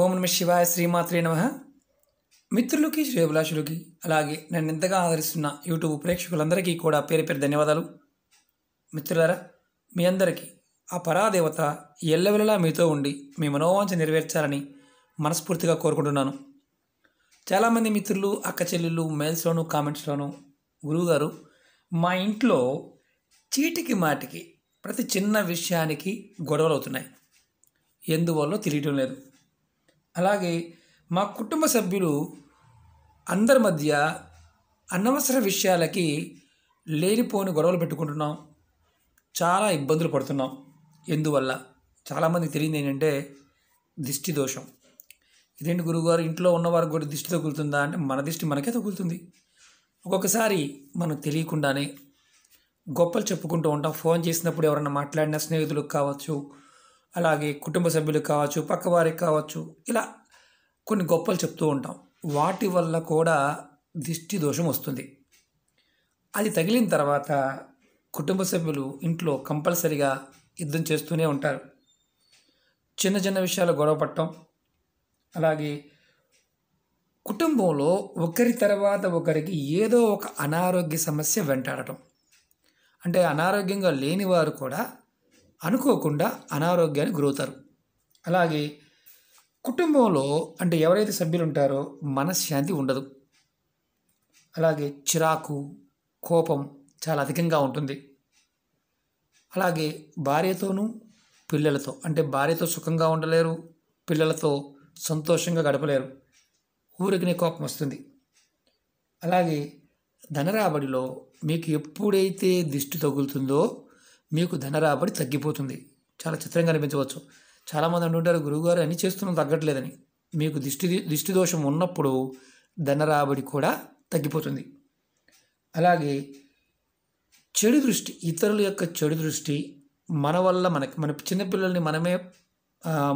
ఓం నమ శివాయ శ్రీమాత్రే నమ మిత్రులకి అభిలాషులకి అలాగే నన్ను ఎంతగా ఆదరిస్తున్న యూట్యూబ్ ప్రేక్షకులందరికీ కూడా పేరు పేరు ధన్యవాదాలు మిత్రులారా మీ అందరికీ ఆ పరాదేవత ఎల్లవెల్లలా మీతో ఉండి మీ మనోవాంఛ నెరవేర్చాలని మనస్ఫూర్తిగా కోరుకుంటున్నాను చాలామంది మిత్రులు అక్క చెల్లెళ్ళు మెయిల్స్లోను కామెంట్స్లోను గురువుగారు మా ఇంట్లో చీటికి మాటికి ప్రతి చిన్న విషయానికి గొడవలు అవుతున్నాయి ఎందువల్ల తెలియటం లేదు అలాగే మా కుటుంబ సభ్యులు అందరి మధ్య అనవసర విషయాలకి లేనిపోని గొడవలు పెట్టుకుంటున్నాం చాలా ఇబ్బందులు పడుతున్నాం ఎందువల్ల చాలామందికి తెలియదు ఏంటంటే దిష్టి దోషం ఇదేంటి గురువుగారు ఇంట్లో ఉన్నవారు కూడా దిష్టి తగులుతుందా అంటే మన దిష్టి మనకే తగులుతుంది ఒక్కొక్కసారి మనం తెలియకుండానే గొప్పలు చెప్పుకుంటూ ఉంటాం ఫోన్ చేసినప్పుడు ఎవరైనా మాట్లాడిన స్నేహితులకు కావచ్చు అలాగే కుటుంబ సభ్యులు కావచ్చు పక్కవారికి కావచ్చు ఇలా కొన్ని గొప్పలు చెప్తూ ఉంటాం వాటి వల్ల కూడా దిష్టి దోషం వస్తుంది అది తగిలిన తర్వాత కుటుంబ సభ్యులు ఇంట్లో కంపల్సరిగా యుద్ధం చేస్తూనే ఉంటారు చిన్న చిన్న విషయాలు గొడవ పట్టడం అలాగే కుటుంబంలో ఒకరి తర్వాత ఒకరికి ఏదో ఒక అనారోగ్య సమస్య వెంటాడటం అంటే అనారోగ్యంగా లేనివారు కూడా అనుకోకుండా అనారోగ్యానికి గురవుతారు అలాగే కుటుంబంలో అంటే ఎవరైతే సభ్యులు ఉంటారో మనశ్శాంతి ఉండదు అలాగే చిరాకు కోపం చాలా అధికంగా ఉంటుంది అలాగే భార్యతోనూ పిల్లలతో అంటే భార్యతో సుఖంగా ఉండలేరు పిల్లలతో సంతోషంగా గడపలేరు ఊరికినే కోపం వస్తుంది అలాగే ధనరాబడిలో మీకు ఎప్పుడైతే దిష్టి తగులుతుందో మీకు ధనరాబడి తగ్గిపోతుంది చాలా చిత్రంగా అనిపించవచ్చు చాలామంది అంటుంటారు గురువుగారు అన్ని చేస్తున్నాం తగ్గట్లేదని మీకు దిష్టి దిష్టి దోషం ఉన్నప్పుడు ధనరాబడి కూడా తగ్గిపోతుంది అలాగే చెడు దృష్టి ఇతరుల యొక్క చెడు దృష్టి మన వల్ల మనకి మన చిన్నపిల్లల్ని మనమే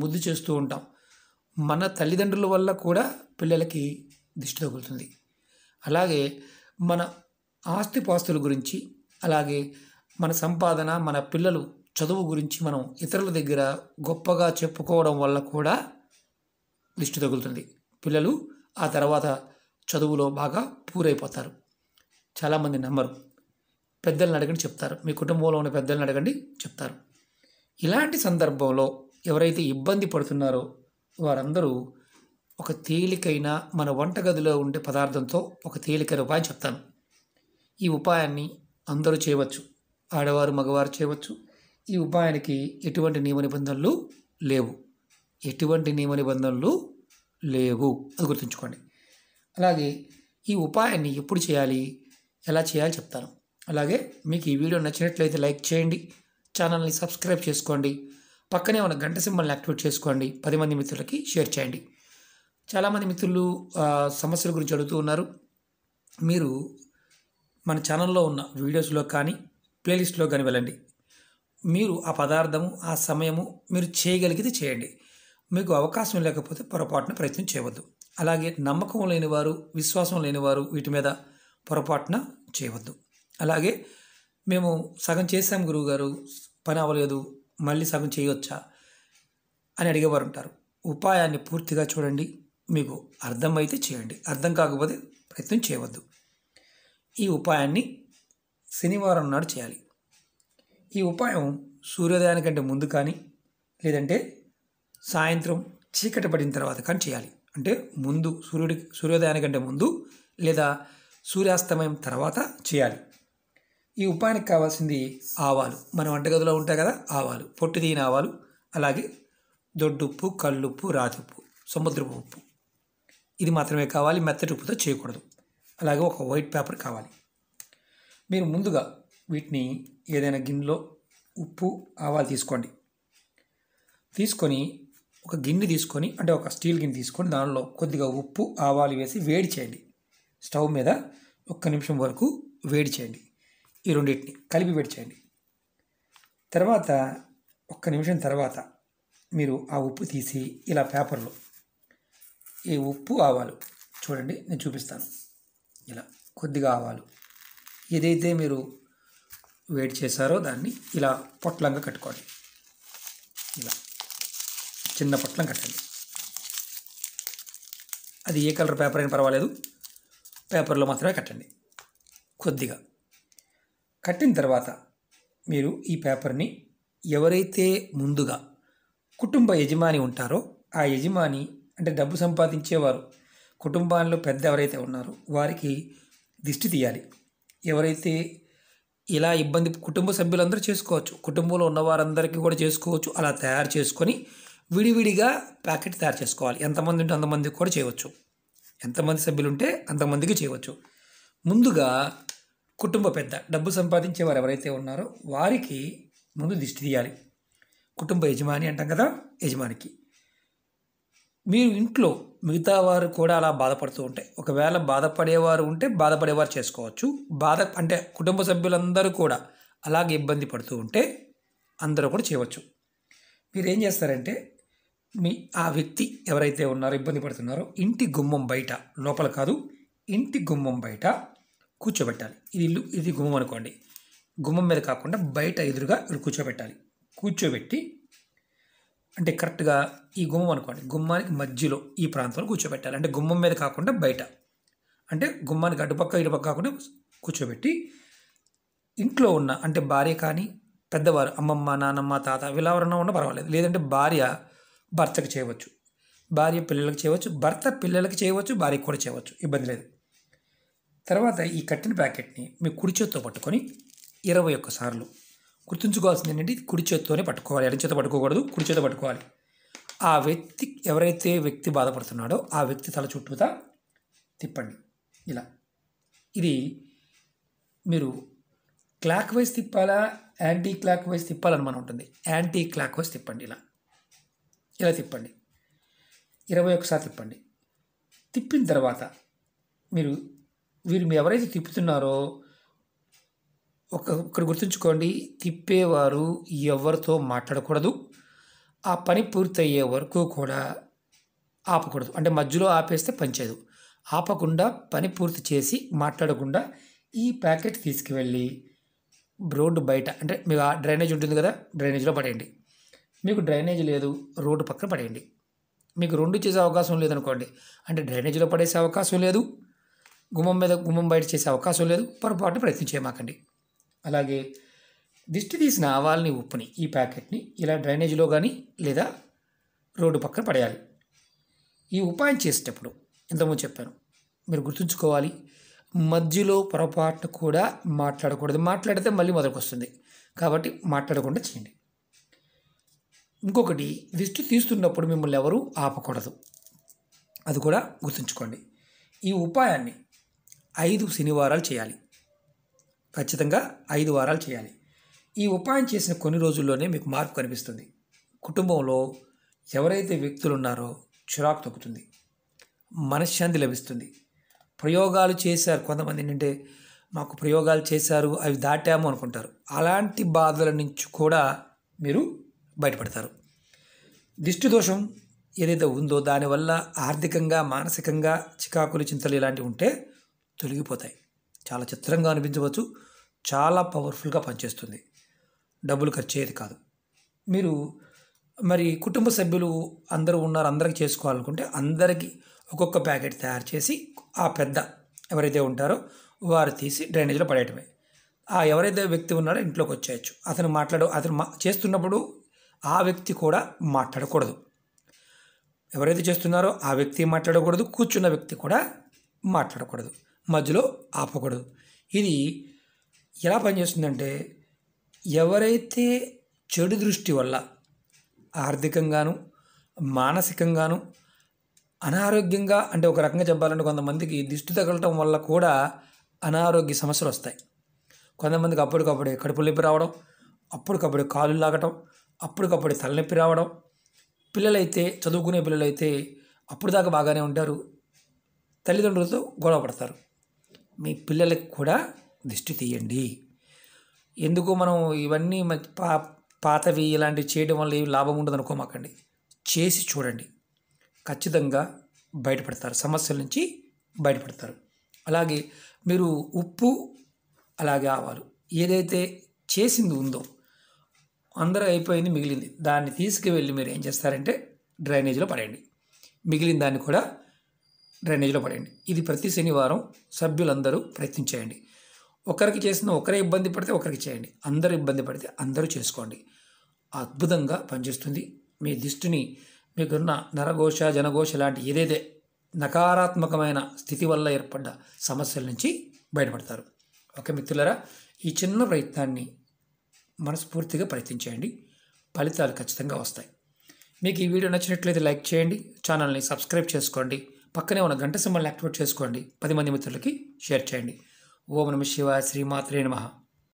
ముద్దు చేస్తూ ఉంటాం మన తల్లిదండ్రుల వల్ల కూడా పిల్లలకి దిష్టి తగులుతుంది అలాగే మన ఆస్తిపాస్తుల గురించి అలాగే మన సంపాదన మన పిల్లలు చదువు గురించి మనం ఇతరుల దగ్గర గొప్పగా చెప్పుకోవడం వల్ల కూడా దృష్టి తగులుతుంది పిల్లలు ఆ తర్వాత చదువులో బాగా పూరైపోతారు చాలామంది నమ్మరు పెద్దలను అడగండి చెప్తారు మీ కుటుంబంలో ఉన్న పెద్దలను అడగండి చెప్తారు ఇలాంటి సందర్భంలో ఎవరైతే ఇబ్బంది పడుతున్నారో వారందరూ ఒక తేలికైన మన వంటగదిలో ఉండే పదార్థంతో ఒక తేలికైన ఉపాయం చెప్తాను ఈ ఉపాయాన్ని అందరూ చేయవచ్చు ఆడవారు మగవారు చేయవచ్చు ఈ ఉపాయానికి ఎటువంటి నియమ నిబంధనలు లేవు ఎటువంటి నియమ నిబంధనలు లేవు అది గుర్తుంచుకోండి అలాగే ఈ ఉపాయాన్ని ఎప్పుడు చేయాలి ఎలా చేయాలి చెప్తాను అలాగే మీకు ఈ వీడియో నచ్చినట్లయితే లైక్ చేయండి ఛానల్ని సబ్స్క్రైబ్ చేసుకోండి పక్కనే ఉన్న గంట సింబల్ని యాక్టివేట్ చేసుకోండి పది మంది మిత్రులకి షేర్ చేయండి చాలామంది మిత్రులు సమస్యల గురించి అడుగుతూ ఉన్నారు మీరు మన ఛానల్లో ఉన్న వీడియోస్లో కానీ ప్లేలిస్ట్లో కానీ వెళ్ళండి మీరు ఆ పదార్థము ఆ సమయము మీరు చేయగలిగితే చేయండి మీకు అవకాశం లేకపోతే పొరపాటున ప్రయత్నం చేయవద్దు అలాగే నమ్మకం లేనివారు విశ్వాసం లేనివారు వీటి మీద పొరపాటున చేయవద్దు అలాగే మేము సగం చేసాం గురువుగారు పని అవ్వలేదు మళ్ళీ సగం చేయవచ్చా అని అడిగేవారు ఉంటారు ఉపాయాన్ని పూర్తిగా చూడండి మీకు అర్థమైతే చేయండి అర్థం కాకపోతే ప్రయత్నం చేయవద్దు ఈ ఉపాయాన్ని శనివారం నాడు చేయాలి ఈ ఉపాయం కంటే ముందు కానీ లేదంటే సాయంత్రం చీకటి పడిన తర్వాత కానీ చేయాలి అంటే ముందు సూర్యుడి కంటే ముందు లేదా సూర్యాస్తమయం తర్వాత చేయాలి ఈ ఉపాయానికి కావాల్సింది ఆవాలు మన వంటగదిలో ఉంటాయి కదా ఆవాలు పొట్టి తీయని ఆవాలు అలాగే దొడ్డుప్పు కళ్ళుప్పు రాతిప్పు సముద్రపు ఉప్పు ఇది మాత్రమే కావాలి మెత్తటి ఉప్పుతో చేయకూడదు అలాగే ఒక వైట్ పేపర్ కావాలి మీరు ముందుగా వీటిని ఏదైనా గిన్నెలో ఉప్పు ఆవాలు తీసుకోండి తీసుకొని ఒక గిన్నె తీసుకొని అంటే ఒక స్టీల్ గిన్నె తీసుకొని దానిలో కొద్దిగా ఉప్పు ఆవాలు వేసి వేడి చేయండి స్టవ్ మీద ఒక్క నిమిషం వరకు వేడి చేయండి ఈ రెండింటిని కలిపి వేడి చేయండి తర్వాత ఒక్క నిమిషం తర్వాత మీరు ఆ ఉప్పు తీసి ఇలా పేపర్లో ఈ ఉప్పు ఆవాలు చూడండి నేను చూపిస్తాను ఇలా కొద్దిగా ఆవాలు ఏదైతే మీరు వేడి చేశారో దాన్ని ఇలా పొట్లంగా కట్టుకోండి ఇలా చిన్న పొట్లం కట్టండి అది ఏ కలర్ పేపర్ అయినా పర్వాలేదు పేపర్లో మాత్రమే కట్టండి కొద్దిగా కట్టిన తర్వాత మీరు ఈ పేపర్ని ఎవరైతే ముందుగా కుటుంబ యజమాని ఉంటారో ఆ యజమాని అంటే డబ్బు సంపాదించేవారు కుటుంబాల్లో పెద్ద ఎవరైతే ఉన్నారో వారికి దిష్టి తీయాలి ఎవరైతే ఇలా ఇబ్బంది కుటుంబ సభ్యులందరూ చేసుకోవచ్చు కుటుంబంలో ఉన్న వారందరికీ కూడా చేసుకోవచ్చు అలా తయారు చేసుకొని విడివిడిగా ప్యాకెట్ తయారు చేసుకోవాలి ఎంతమంది ఉంటే అంతమందికి కూడా చేయవచ్చు ఎంతమంది సభ్యులు ఉంటే అంతమందికి చేయవచ్చు ముందుగా కుటుంబ పెద్ద డబ్బు సంపాదించే వారు ఎవరైతే ఉన్నారో వారికి ముందు దిష్టి తీయాలి కుటుంబ యజమాని అంటాం కదా యజమానికి మీరు ఇంట్లో మిగతా వారు కూడా అలా బాధపడుతూ ఉంటాయి ఒకవేళ బాధపడేవారు ఉంటే బాధపడేవారు చేసుకోవచ్చు బాధ అంటే కుటుంబ సభ్యులందరూ కూడా అలాగే ఇబ్బంది పడుతూ ఉంటే అందరూ కూడా చేయవచ్చు మీరు ఏం చేస్తారంటే మీ ఆ వ్యక్తి ఎవరైతే ఉన్నారో ఇబ్బంది పడుతున్నారో ఇంటి గుమ్మం బయట లోపల కాదు ఇంటి గుమ్మం బయట కూర్చోబెట్టాలి ఇది ఇల్లు ఇది గుమ్మం అనుకోండి గుమ్మం మీద కాకుండా బయట ఎదురుగా కూర్చోబెట్టాలి కూర్చోబెట్టి అంటే కరెక్ట్గా ఈ గుమ్మం అనుకోండి గుమ్మానికి మధ్యలో ఈ ప్రాంతంలో కూర్చోబెట్టాలి అంటే గుమ్మం మీద కాకుండా బయట అంటే గుమ్మానికి అటుపక్క ఇటుపక్క కాకుండా కూర్చోబెట్టి ఇంట్లో ఉన్న అంటే భార్య కానీ పెద్దవారు అమ్మమ్మ నానమ్మ తాత వీళ్ళెవరన్నా ఉన్నా పర్వాలేదు లేదంటే భార్య భర్తకు చేయవచ్చు భార్య పిల్లలకు చేయవచ్చు భర్త పిల్లలకి చేయవచ్చు భార్యకు కూడా చేయవచ్చు ఇబ్బంది లేదు తర్వాత ఈ కట్టిన ప్యాకెట్ని మీ కుడి చేత్తో పట్టుకొని ఇరవై ఒక్కసార్లు గుర్తుంచుకోవాల్సింది ఏంటంటే కుడి చేత్తోనే పట్టుకోవాలి ఎడం చేత పట్టుకోకూడదు కుడి చేత పట్టుకోవాలి ఆ వ్యక్తి ఎవరైతే వ్యక్తి బాధపడుతున్నాడో ఆ వ్యక్తి తల చుట్టూతా తిప్పండి ఇలా ఇది మీరు క్లాక్ వైజ్ తిప్పాలా యాంటీ క్లాక్ వైజ్ మనం ఉంటుంది యాంటీ క్లాక్ వైజ్ తిప్పండి ఇలా ఇలా తిప్పండి ఇరవై ఒకసారి తిప్పండి తిప్పిన తర్వాత మీరు వీరు మీరు ఎవరైతే తిప్పుతున్నారో ఒక ఇక్కడ గుర్తుంచుకోండి తిప్పేవారు ఎవరితో మాట్లాడకూడదు ఆ పని పూర్తయ్యే వరకు కూడా ఆపకూడదు అంటే మధ్యలో ఆపేస్తే పనిచేయదు ఆపకుండా పని పూర్తి చేసి మాట్లాడకుండా ఈ ప్యాకెట్ తీసుకువెళ్ళి రోడ్డు బయట అంటే మీకు ఆ డ్రైనేజ్ ఉంటుంది కదా డ్రైనేజ్లో పడేయండి మీకు డ్రైనేజ్ లేదు రోడ్డు పక్కన పడేయండి మీకు రెండు చేసే అవకాశం లేదనుకోండి అంటే డ్రైనేజీలో పడేసే అవకాశం లేదు గుమ్మం మీద గుమ్మం బయట చేసే అవకాశం లేదు పొరపాటు ప్రయత్నం చేయమాకండి అలాగే దిష్టి తీసిన ఆవాల్ని ఉప్పుని ఈ ప్యాకెట్ని ఇలా డ్రైనేజీలో కానీ లేదా రోడ్డు పక్కన పడేయాలి ఈ ఉపాయం చేసేటప్పుడు ఇంతకుముందు చెప్పాను మీరు గుర్తుంచుకోవాలి మధ్యలో పొరపాటు కూడా మాట్లాడకూడదు మాట్లాడితే మళ్ళీ మొదలకొస్తుంది కాబట్టి మాట్లాడకుండా చేయండి ఇంకొకటి దిష్టి తీస్తున్నప్పుడు మిమ్మల్ని ఎవరూ ఆపకూడదు అది కూడా గుర్తుంచుకోండి ఈ ఉపాయాన్ని ఐదు శనివారాలు చేయాలి ఖచ్చితంగా ఐదు వారాలు చేయాలి ఈ ఉపాయం చేసిన కొన్ని రోజుల్లోనే మీకు మార్పు కనిపిస్తుంది కుటుంబంలో ఎవరైతే వ్యక్తులు ఉన్నారో చిరాకు తగ్గుతుంది మనశ్శాంతి లభిస్తుంది ప్రయోగాలు చేశారు కొంతమంది ఏంటంటే మాకు ప్రయోగాలు చేశారు అవి దాటాము అనుకుంటారు అలాంటి బాధల నుంచి కూడా మీరు బయటపడతారు దిష్టిదోషం దోషం ఏదైతే ఉందో దానివల్ల ఆర్థికంగా మానసికంగా చికాకులు చింతలు ఇలాంటివి ఉంటే తొలగిపోతాయి చాలా చిత్రంగా అనిపించవచ్చు చాలా పవర్ఫుల్గా పనిచేస్తుంది డబ్బులు ఖర్చు అయ్యేది కాదు మీరు మరి కుటుంబ సభ్యులు అందరూ ఉన్నారు అందరికి చేసుకోవాలనుకుంటే అందరికీ ఒక్కొక్క ప్యాకెట్ తయారు చేసి ఆ పెద్ద ఎవరైతే ఉంటారో వారు తీసి డ్రైనేజ్లో పడేయటమే ఆ ఎవరైతే వ్యక్తి ఉన్నాడో ఇంట్లోకి వచ్చేయచ్చు అతను మాట్లాడు అతను మా చేస్తున్నప్పుడు ఆ వ్యక్తి కూడా మాట్లాడకూడదు ఎవరైతే చేస్తున్నారో ఆ వ్యక్తి మాట్లాడకూడదు కూర్చున్న వ్యక్తి కూడా మాట్లాడకూడదు మధ్యలో ఆపకూడదు ఇది ఎలా పనిచేస్తుందంటే ఎవరైతే చెడు దృష్టి వల్ల ఆర్థికంగాను మానసికంగాను అనారోగ్యంగా అంటే ఒక రకంగా చెప్పాలంటే కొంతమందికి దిష్టి తగలటం వల్ల కూడా అనారోగ్య సమస్యలు వస్తాయి కొంతమందికి అప్పటికప్పుడే కడుపు నొప్పి రావడం అప్పటికప్పుడు కాలు లాగటం అప్పటికప్పుడు తలనొప్పి రావడం పిల్లలైతే చదువుకునే పిల్లలైతే అప్పుడు దాకా బాగానే ఉంటారు తల్లిదండ్రులతో గొడవ పడతారు మీ పిల్లలకు కూడా దిష్టి తీయండి ఎందుకు మనం ఇవన్నీ పా పాతవి ఇలాంటివి చేయడం వల్ల ఏం లాభం ఉండదు అనుకోమాకండి చేసి చూడండి ఖచ్చితంగా బయటపడతారు సమస్యల నుంచి బయటపడతారు అలాగే మీరు ఉప్పు అలాగే ఆవాలు ఏదైతే చేసింది ఉందో అందరూ అయిపోయింది మిగిలింది దాన్ని తీసుకువెళ్ళి మీరు ఏం చేస్తారంటే డ్రైనేజీలో పడేయండి మిగిలిన దాన్ని కూడా డ్రైనేజీలో పడేయండి ఇది ప్రతి శనివారం సభ్యులందరూ ప్రయత్నం చేయండి ఒకరికి చేసిన ఒకరే ఇబ్బంది పడితే ఒకరికి చేయండి అందరూ ఇబ్బంది పడితే అందరూ చేసుకోండి అద్భుతంగా పనిచేస్తుంది మీ దిష్టిని మీకున్న నరఘోష జనఘోష లాంటి ఏదైతే నకారాత్మకమైన స్థితి వల్ల ఏర్పడ్డ సమస్యల నుంచి బయటపడతారు ఓకే మిత్రులరా ఈ చిన్న ప్రయత్నాన్ని మనస్ఫూర్తిగా ప్రయత్నించేయండి ఫలితాలు ఖచ్చితంగా వస్తాయి మీకు ఈ వీడియో నచ్చినట్లయితే లైక్ చేయండి ఛానల్ని సబ్స్క్రైబ్ చేసుకోండి పక్కనే ఉన్న గంట సింబల్ని యాక్టివేట్ చేసుకోండి పది మంది మిత్రులకి షేర్ చేయండి ఓం నమ శివ శ్రీమాత్రే నమః